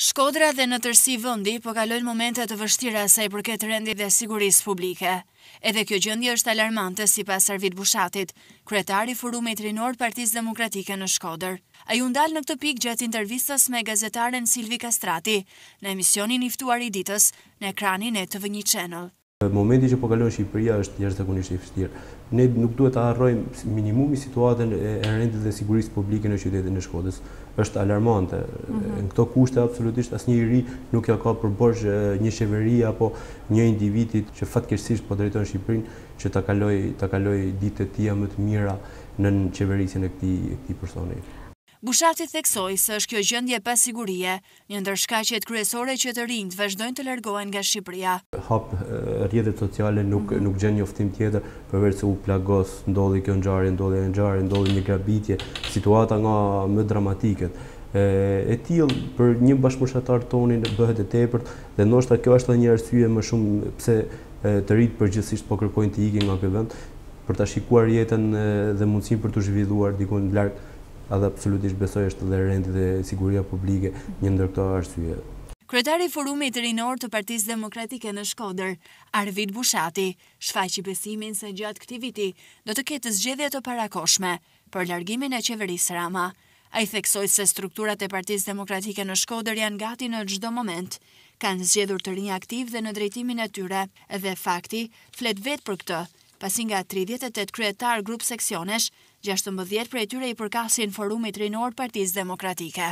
Shkodra dhe në tërsi vëndi po kalojnë momente të vështira sa i përket rendi dhe siguris publike. Edhe kjo gjëndi është alarmante si pas Arvid Bushatit, kretari forumit rinor partiz demokratike në Shkodër. A ju ndalë në këtë pik gjatë intervistës me gazetaren Silvi Kastrati në emisionin iftuar i ditës në ekranin e TV1 Channel. Momenti që po kalon Shqipëria është njështë të i fështirë. Ne nuk duhet të arrojmë minimumi situatën e rendit dhe sigurisë publike në qytetin e Shkodës. është alarmante. Mhm. Në këto kushte, absolutisht, asë një i ri nuk ja ka përbërsh një sheveri apo një individit që fatkesisht po drejton Shqipërin që të kaloj ditë të tia më të mira në qeverisin e këti personi. Bushati theksoj se është kjo gjëndje pasigurie, një ndërshka që të kryesore që të rinjtë vazhdojnë të lërgojnë nga Shqipëria. Hap rjetet sociale nuk gjenë një oftim tjetër, përverë se u plagos, ndodhi kjo në gjarë, ndodhi në gjarë, ndodhi një grabitje, situata nga më dramatiket. E tjilë për një bashkëmushatar tonin bëhet e tepërt, dhe nështë ta kjo është një arsye më shumë pse të rritë për po kërkojnë të ikin nga për vend, për të shikuar jetën dhe mundësin për të zhvilluar dikon në edhe absolutisht besoj është dhe rendi dhe siguria publike një ndër këto arsye. Kretari forumit rinor të partiz demokratike në Shkoder, Arvid Bushati, shfaqi besimin se gjatë këti viti do të ketë zgjedhje të parakoshme për largimin e qeveris Rama. A i theksoj se strukturat e partiz demokratike në Shkoder janë gati në gjdo moment, kanë zgjedhur të rinja aktiv dhe në drejtimin e tyre, edhe fakti flet vetë për këtë, pasi nga 38 kryetar grup seksionesh, 16 për e tyre i përkasin forumit rinor partiz demokratike.